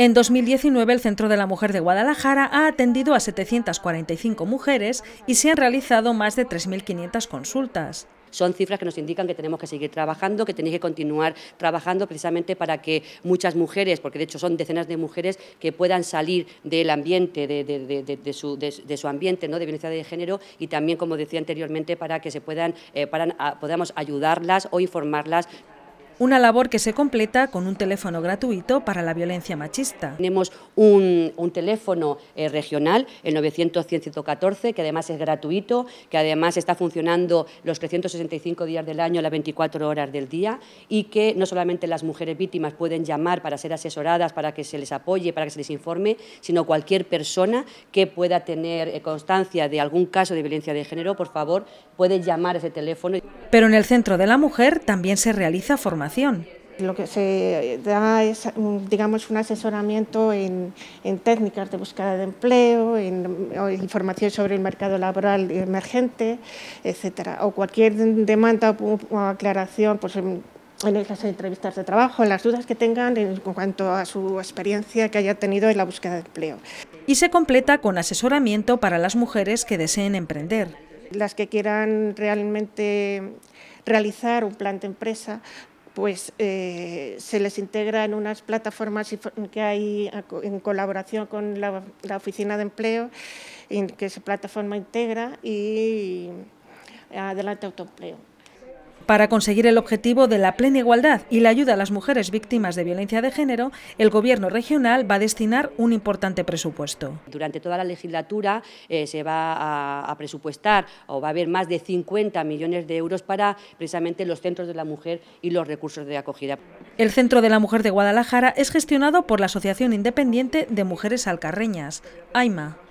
En 2019, el Centro de la Mujer de Guadalajara ha atendido a 745 mujeres y se han realizado más de 3.500 consultas. Son cifras que nos indican que tenemos que seguir trabajando, que tenéis que continuar trabajando precisamente para que muchas mujeres, porque de hecho son decenas de mujeres, que puedan salir del ambiente, de, su, ambiente ¿no? de violencia de género y también, como decía anteriormente, para que se puedan, eh, para, podamos ayudarlas o informarlas una labor que se completa con un teléfono gratuito para la violencia machista. Tenemos un, teléfono eh, regional, el 900-114, que además es gratuito, que además está funcionando los 365 días del año, las 24 horas del día, y que no solamente las mujeres víctimas pueden llamar para ser asesoradas, para que se les apoye, para que se les informe, sino cualquier persona que pueda tener eh, constancia de algún caso de violencia de género, por favor, puede llamar a ese teléfono. Pero en el Centro de la Mujer también se realiza formación lo que se da es, mm, digamos, un asesoramiento en, técnicas de búsqueda de empleo, en, información sobre el mercado laboral emergente, etcétera, o cualquier demanda o aclaración, pues en las entrevistas de trabajo, en las dudas que tengan en cuanto a su experiencia que haya tenido en la búsqueda de empleo. Y se completa con asesoramiento para las mujeres que deseen emprender. Las que quieran realmente realizar un plan de empresa, pues eh, se les integra en unas plataformas que hay en colaboración con la, Oficina de Empleo, que esa plataforma integra y adelante autoempleo. Para conseguir el objetivo de la plena igualdad y la ayuda a las mujeres víctimas de violencia de género, el Gobierno regional va a destinar un importante presupuesto. Durante toda la legislatura eh, se va a, presupuestar o va a haber más de 50 millones de euros para precisamente los centros de la mujer y los recursos de acogida. El Centro de la Mujer de Guadalajara es gestionado por la Asociación Independiente de Mujeres Alcarreñas, AIMA.